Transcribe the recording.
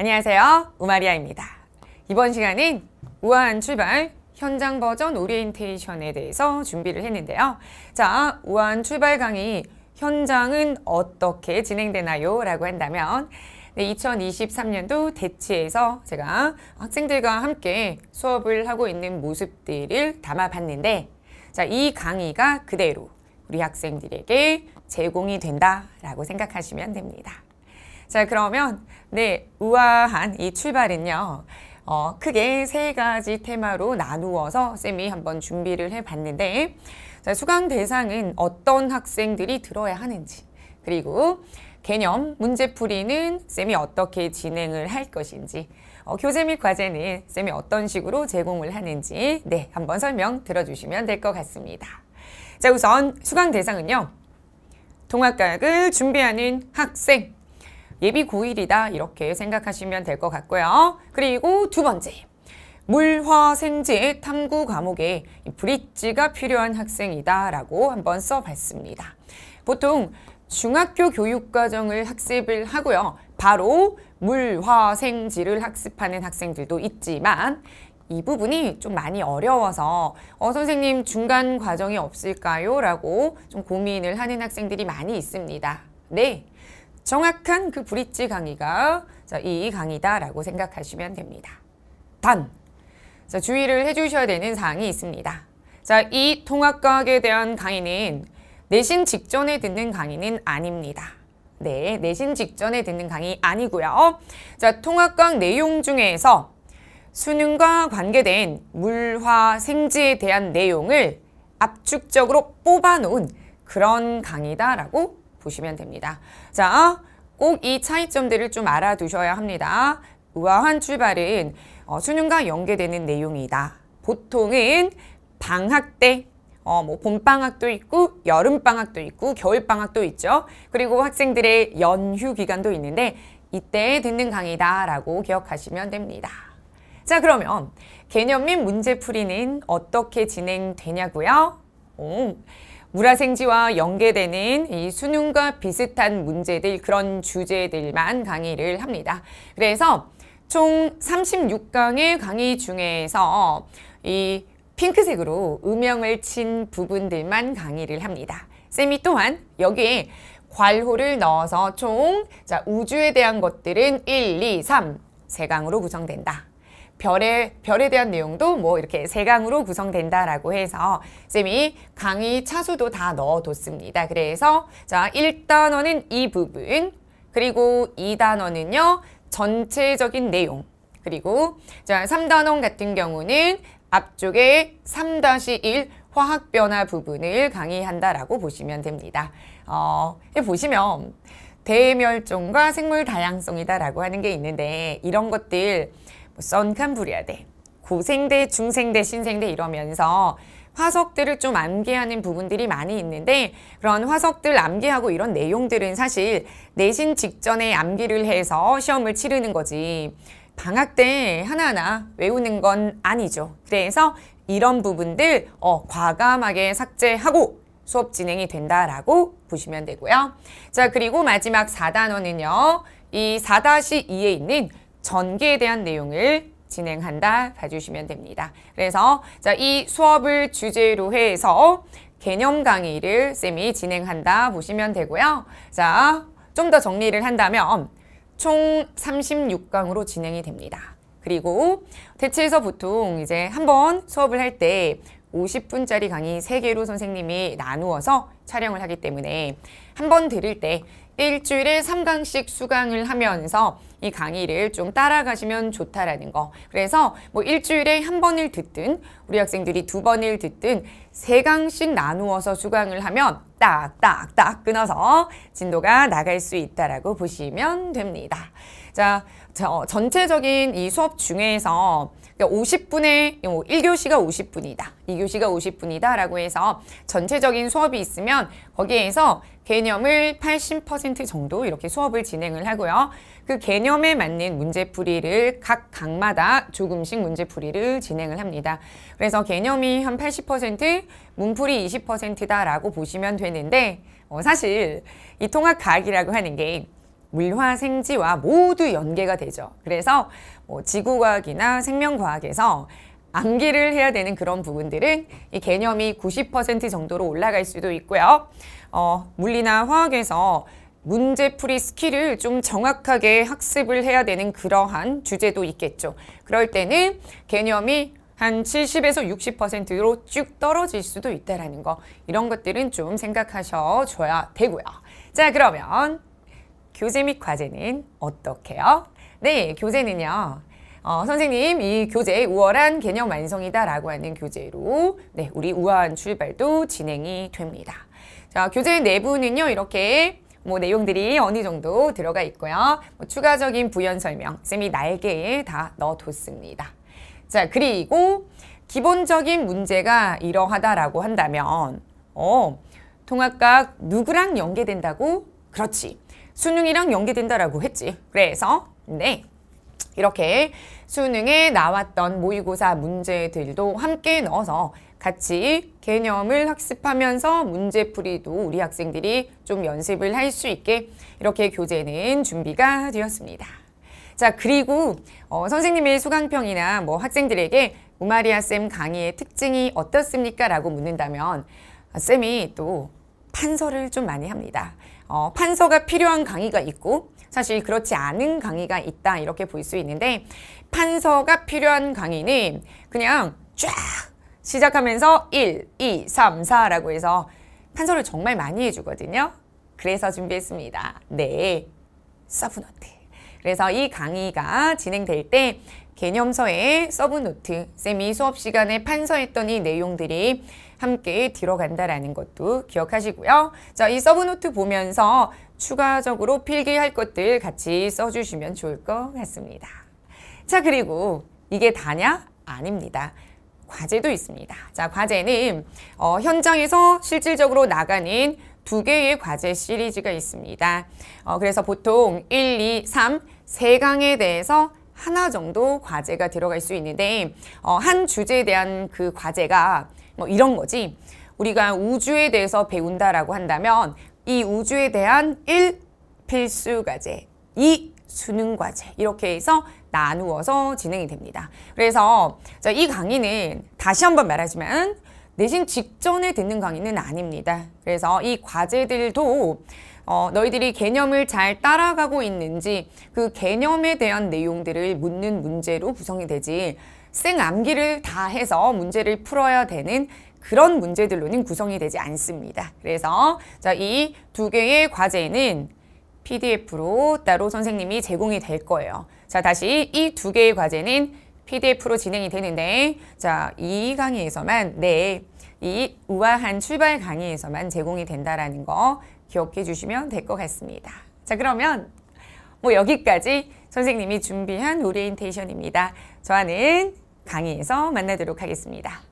안녕하세요. 우마리아입니다. 이번 시간은 우아한 출발 현장 버전 오리엔테이션에 대해서 준비를 했는데요. 자, 우아한 출발 강의 현장은 어떻게 진행되나요? 라고 한다면 네, 2023년도 대치에서 제가 학생들과 함께 수업을 하고 있는 모습들을 담아봤는데 자, 이 강의가 그대로 우리 학생들에게 제공이 된다라고 생각하시면 됩니다. 자, 그러면 네, 우아한 이 출발은요. 어, 크게 세 가지 테마로 나누어서 쌤이 한번 준비를 해봤는데 자, 수강 대상은 어떤 학생들이 들어야 하는지 그리고 개념, 문제풀이는 쌤이 어떻게 진행을 할 것인지 어, 교재 및 과제는 쌤이 어떤 식으로 제공을 하는지 네, 한번 설명 들어주시면 될 것 같습니다. 자, 우선 수강 대상은요. 동아과학을 준비하는 학생 예비 고일이다 이렇게 생각하시면 될 것 같고요. 그리고 두 번째 물화생지 탐구 과목에 브릿지가 필요한 학생이다 라고 한번 써봤습니다. 보통 중학교 교육과정을 학습을 하고요. 바로 물화생지를 학습하는 학생들도 있지만 이 부분이 좀 많이 어려워서 어 선생님 중간 과정이 없을까요? 라고 좀 고민을 하는 학생들이 많이 있습니다. 네, 정확한 그 브릿지 강의가 이 강의다라고 생각하시면 됩니다. 단, 주의를 해주셔야 되는 사항이 있습니다. 자, 이 통합과학에 대한 강의는 내신 직전에 듣는 강의는 아닙니다. 네, 내신 직전에 듣는 강의 아니고요. 자, 통합과학 내용 중에서 수능과 관계된 물화 생지에 대한 내용을 압축적으로 뽑아놓은 그런 강의다라고 보시면 됩니다. 자, 꼭 이 차이점들을 좀 알아두셔야 합니다. 우아한 출발은 어, 수능과 연계되는 내용이다. 보통은 방학 때 어, 뭐 봄방학도 있고 여름방학도 있고 겨울방학도 있죠. 그리고 학생들의 연휴 기간도 있는데 이때 듣는 강의다 라고 기억하시면 됩니다. 자 그러면 개념 및 문제풀이는 어떻게 진행되냐고요? 오. 문화생지와 연계되는 이 수능과 비슷한 문제들 그런 주제들만 강의를 합니다. 그래서 총 36강의 강의 중에서 이 핑크색으로 음영을 친 부분들만 강의를 합니다. 쌤이 또한 여기에 괄호를 넣어서 총 자, 우주에 대한 것들은 1, 2, 3 세강으로 구성된다. 별에 별에 대한 내용도 뭐 이렇게 세 강으로 구성된다라고 해서 쌤이 강의 차수도 다 넣어뒀습니다. 그래서 자 1단원은 이 부분 그리고 2단원은요 전체적인 내용 그리고 자 3단원 같은 경우는 앞쪽에 3-1 화학 변화 부분을 강의한다라고 보시면 됩니다. 어, 보시면 대멸종과 생물 다양성이다라고 하는 게 있는데 이런 것들 썬캄브리아대, 고생대, 중생대, 신생대 이러면서 화석들을 좀 암기하는 부분들이 많이 있는데 그런 화석들 암기하고 이런 내용들은 사실 내신 직전에 암기를 해서 시험을 치르는 거지 방학 때 하나하나 외우는 건 아니죠. 그래서 이런 부분들 어, 과감하게 삭제하고 수업 진행이 된다라고 보시면 되고요. 자 그리고 마지막 4단원은요. 이 4-2에 있는 전개에 대한 내용을 진행한다 봐주시면 됩니다. 그래서 자, 이 수업을 주제로 해서 개념 강의를 쌤이 진행한다 보시면 되고요. 자, 좀 더 정리를 한다면 총 36강으로 진행이 됩니다. 그리고 대체에서 보통 이제 한번 수업을 할 때 50분짜리 강의 세개로 선생님이 나누어서 촬영을 하기 때문에 한번 들을 때 일주일에 삼강씩 수강을 하면서 이 강의를 좀 따라가시면 좋다라는 거. 그래서 뭐 일주일에 한 번을 듣든 우리 학생들이 두 번을 듣든 세 강씩 나누어서 수강을 하면 딱 딱 딱 끊어서 진도가 나갈 수 있다라고 보시면 됩니다. 자, 저, 어, 전체적인 이 수업 중에서 50분에 그러니까 1교시가 50분이다. 2교시가 50분이다 라고 해서 전체적인 수업이 있으면 거기에서 개념을 80% 정도 이렇게 수업을 진행을 하고요. 그 개념에 맞는 문제풀이를 각 강마다 조금씩 문제풀이를 진행을 합니다. 그래서 개념이 한 80%, 문풀이 20%다라고 보시면 되는데 어, 사실 이 통합 과학이라고 하는 게 물화 생지와 모두 연계가 되죠. 그래서 뭐 지구과학이나 생명과학에서 암기를 해야 되는 그런 부분들은 이 개념이 90% 정도로 올라갈 수도 있고요. 어, 물리나 화학에서 문제풀이 스킬을 좀 정확하게 학습을 해야 되는 그러한 주제도 있겠죠. 그럴 때는 개념이 한 70에서 60%로 쭉 떨어질 수도 있다라는 거 이런 것들은 좀 생각하셔줘야 되고요. 자 그러면 교재 및 과제는 어떻게요? 네, 교재는요. 어, 선생님 이 교재 의 우월한 개념 완성이다 라고 하는 교재로 네, 우리 우아한 출발도 진행이 됩니다. 자, 교재 내부는요. 이렇게 뭐 내용들이 어느 정도 들어가 있고요. 뭐 추가적인 부연 설명, 쌤이 날개에 다 넣어뒀습니다. 자, 그리고 기본적인 문제가 이러하다라고 한다면 어, 통합각 누구랑 연계된다고? 그렇지. 수능이랑 연계된다라고 했지. 그래서 네. 이렇게 수능에 나왔던 모의고사 문제들도 함께 넣어서 같이 개념을 학습하면서 문제풀이도 우리 학생들이 좀 연습을 할 수 있게 이렇게 교재는 준비가 되었습니다. 자 그리고 어, 선생님의 수강평이나 뭐 학생들에게 우마리아 쌤 강의의 특징이 어떻습니까? 라고 묻는다면 아, 쌤이 또 판서를 좀 많이 합니다. 어, 판서가 필요한 강의가 있고 사실 그렇지 않은 강의가 있다 이렇게 볼 수 있는데 판서가 필요한 강의는 그냥 쫙 시작하면서 1, 2, 3, 4라고 해서 판서를 정말 많이 해주거든요. 그래서 준비했습니다. 네, 서브노트. 그래서 이 강의가 진행될 때 개념서에 서브노트, 쌤이 수업 시간에 판서했던 이 내용들이 함께 들어간다라는 것도 기억하시고요. 자, 이 서브노트 보면서 추가적으로 필기할 것들 같이 써주시면 좋을 것 같습니다. 자, 그리고 이게 다냐? 아닙니다. 과제도 있습니다. 자, 과제는 어, 현장에서 실질적으로 나가는 두 개의 과제 시리즈가 있습니다. 어, 그래서 보통 1, 2, 3, 세강에 대해서 하나 정도 과제가 들어갈 수 있는데 어, 한 주제에 대한 그 과제가 뭐 이런 거지. 우리가 우주에 대해서 배운다라고 한다면 이 우주에 대한 일 필수 과제, 이 수능 과제 이렇게 해서 나누어서 진행이 됩니다. 그래서 이 강의는 다시 한번 말하지만 내신 직전에 듣는 강의는 아닙니다. 그래서 이 과제들도 어, 너희들이 개념을 잘 따라가고 있는지 그 개념에 대한 내용들을 묻는 문제로 구성이 되지 생 암기를 다 해서 문제를 풀어야 되는 그런 문제들로는 구성이 되지 않습니다. 그래서 이두 개의 과제는 PDF로 따로 선생님이 제공이 될 거예요. 자 다시 이 두 개의 과제는 PDF로 진행이 되는데 자, 이 강의에서만 네, 이 우아한 출발 강의에서만 제공이 된다라는 거 기억해 주시면 될 것 같습니다. 자, 그러면 뭐 여기까지 선생님이 준비한 오리엔테이션입니다. 저와는 강의에서 만나도록 하겠습니다.